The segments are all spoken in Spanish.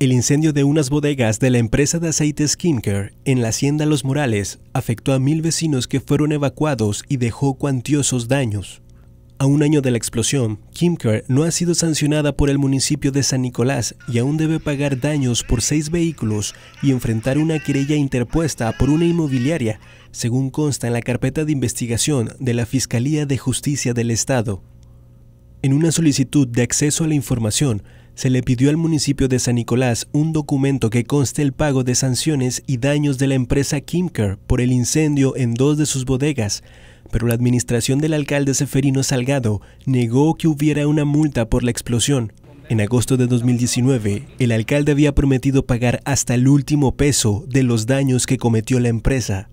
El incendio de unas bodegas de la empresa de aceites Kimker en la hacienda Los Morales afectó a mil vecinos que fueron evacuados y dejó cuantiosos daños. A un año de la explosión, Kimker no ha sido sancionada por el municipio de San Nicolás y aún debe pagar daños por seis vehículos y enfrentar una querella interpuesta por una inmobiliaria, según consta en la carpeta de investigación de la Fiscalía de Justicia del Estado. En una solicitud de acceso a la información, se le pidió al municipio de San Nicolás un documento que conste el pago de sanciones y daños de la empresa Kimker por el incendio en dos de sus bodegas, pero la administración del alcalde Seferino Salgado negó que hubiera una multa por la explosión. En agosto de 2019, el alcalde había prometido pagar hasta el último peso de los daños que cometió la empresa.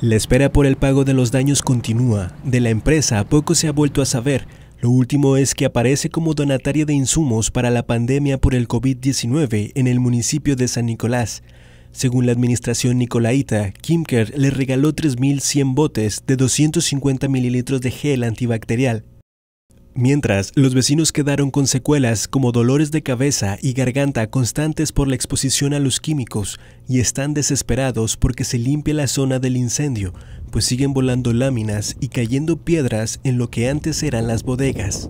La espera por el pago de los daños continúa. De la empresa poco se ha vuelto a saber, lo último es que aparece como donataria de insumos para la pandemia por el COVID-19 en el municipio de San Nicolás. Según la administración nicolaita, Kimker le regaló 3.100 botes de 250 mililitros de gel antibacterial Mientras, los vecinos quedaron con secuelas como dolores de cabeza y garganta constantes por la exposición a los químicos y están desesperados porque se limpia la zona del incendio, pues siguen volando láminas y cayendo piedras en lo que antes eran las bodegas.